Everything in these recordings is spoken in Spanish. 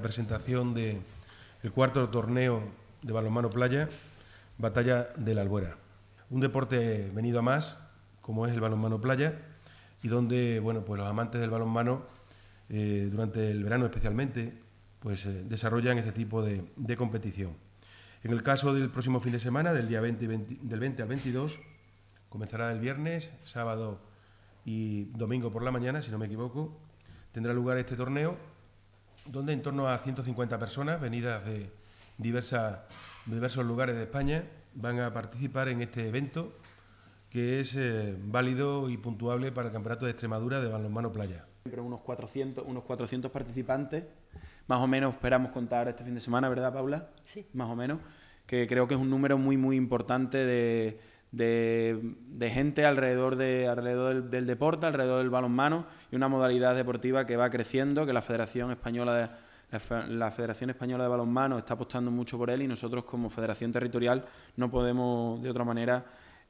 presentación del el cuarto torneo de balonmano playa, Batalla de la Albuera. Un deporte venido a más, como es el balonmano playa, y donde bueno, pues los amantes del balonmano, eh, durante el verano especialmente, pues eh, desarrollan este tipo de, competición. En el caso del próximo fin de semana, del día 20, del 20 al 22, comenzará el viernes, sábado y domingo por la mañana, si no me equivoco, tendrá lugar este torneo donde en torno a 150 personas venidas de, diversos lugares de España van a participar en este evento que es eh, válido y puntuable para el Campeonato de Extremadura de balonmano playa. Siempre unos 400, unos 400 participantes, más o menos esperamos contar este fin de semana, ¿verdad, Paula? Sí. Más o menos, que creo que es un número muy, muy importante de de, gente alrededor, de, alrededor del, deporte, alrededor del balonmano y una modalidad deportiva que va creciendo, que la Federación Española de, la, Federación Española de Balonmano está apostando mucho por él y nosotros como Federación Territorial no podemos de otra manera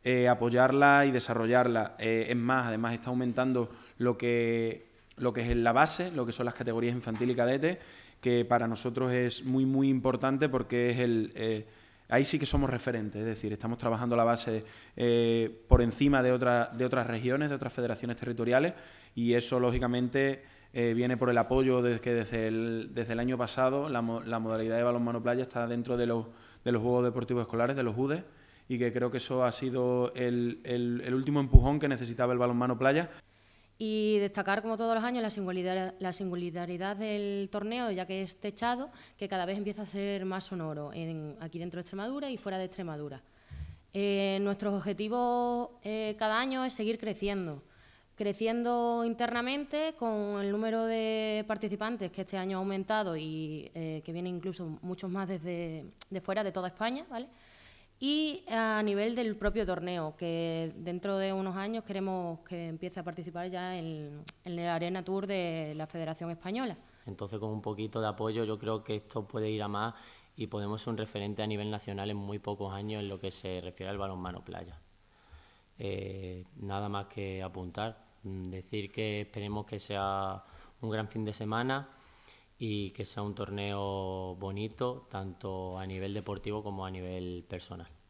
eh, apoyarla y desarrollarla. Eh, es más, además está aumentando lo que, lo que es la base, lo que son las categorías infantil y cadete, que para nosotros es muy, muy importante porque es el... Eh, ahí sí que somos referentes, es decir, estamos trabajando la base eh, por encima de, otra, de otras regiones, de otras federaciones territoriales, y eso lógicamente eh, viene por el apoyo de que desde el, desde el año pasado la, modalidad de balonmano playa está dentro de los, de los Juegos Deportivos Escolares, de los UDES y que creo que eso ha sido el, el último empujón que necesitaba el balonmano playa y destacar, como todos los años, la singularidad, del torneo, ya que es techado, que cada vez empieza a ser más sonoro, en, aquí dentro de Extremadura y fuera de Extremadura. Eh, nuestro nuestros objetivos eh, cada año es seguir creciendo, creciendo internamente con el número de participantes que este año ha aumentado y eh, que viene incluso muchos más desde de fuera de toda España, ¿vale? Y eh, a nivel del propio torneo, que dentro de unos años queremos que empiece a participar ya en, el Arena Tour de la Federación Española. Entonces, con un poquito de apoyo, yo creo que esto puede ir a más y podemos ser un referente a nivel nacional en muy pocos años en lo que se refiere al balonmano playa. Eh, nada más que apuntar, mm, decir que esperemos que sea un gran fin de semana y que sea un torneo bonito tanto a nivel deportivo como a nivel personal.